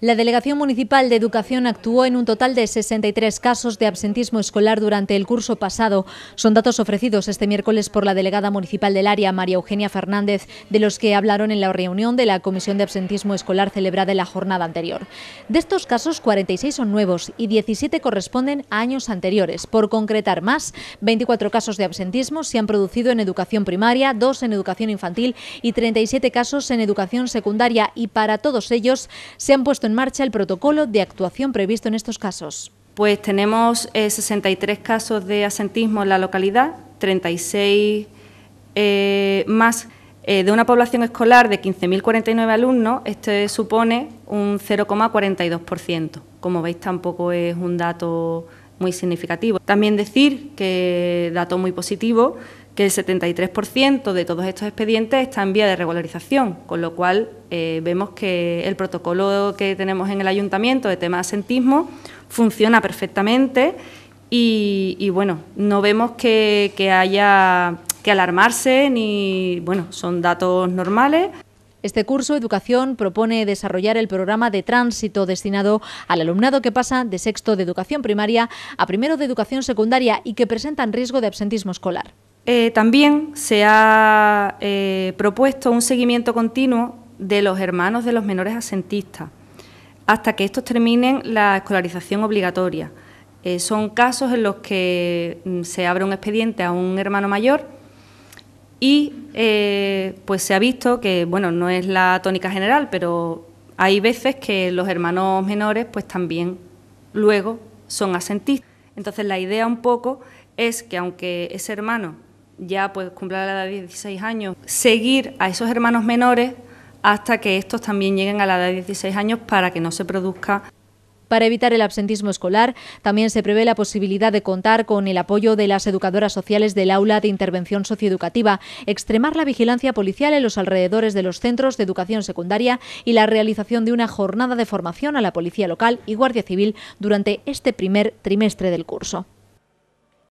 La Delegación Municipal de Educación actuó en un total de 63 casos de absentismo escolar durante el curso pasado. Son datos ofrecidos este miércoles por la delegada municipal del área, María Eugenia Fernández, de los que hablaron en la reunión de la Comisión de Absentismo Escolar celebrada en la jornada anterior. De estos casos, 46 son nuevos y 17 corresponden a años anteriores. Por concretar más, 24 casos de absentismo se han producido en educación primaria, 2 en educación infantil y 37 casos en educación secundaria y para todos ellos se han puesto en marcha el protocolo de actuación previsto en estos casos? Pues tenemos 63 eh, casos de asentismo en la localidad, 36 eh, más eh, de una población escolar de 15.049 alumnos, este supone un 0,42%. Como veis, tampoco es un dato muy significativo. También decir que, dato muy positivo, que el 73% de todos estos expedientes está en vía de regularización, con lo cual eh, vemos que el protocolo que tenemos en el ayuntamiento de tema de asentismo funciona perfectamente y, bueno, no vemos que, que haya que alarmarse ni, bueno, son datos normales. Este curso, Educación, propone desarrollar el programa de tránsito destinado al alumnado que pasa de sexto de educación primaria a primero de educación secundaria y que presentan riesgo de absentismo escolar. Eh, también se ha eh, propuesto un seguimiento continuo de los hermanos de los menores asentistas hasta que estos terminen la escolarización obligatoria. Eh, son casos en los que mm, se abre un expediente a un hermano mayor y eh, pues se ha visto que, bueno, no es la tónica general, pero hay veces que los hermanos menores pues también luego son asentistas. Entonces la idea un poco es que aunque ese hermano ya pues cumpla la edad de 16 años, seguir a esos hermanos menores hasta que estos también lleguen a la edad de 16 años para que no se produzca para evitar el absentismo escolar, también se prevé la posibilidad de contar con el apoyo de las educadoras sociales del aula de intervención socioeducativa, extremar la vigilancia policial en los alrededores de los centros de educación secundaria y la realización de una jornada de formación a la policía local y guardia civil durante este primer trimestre del curso.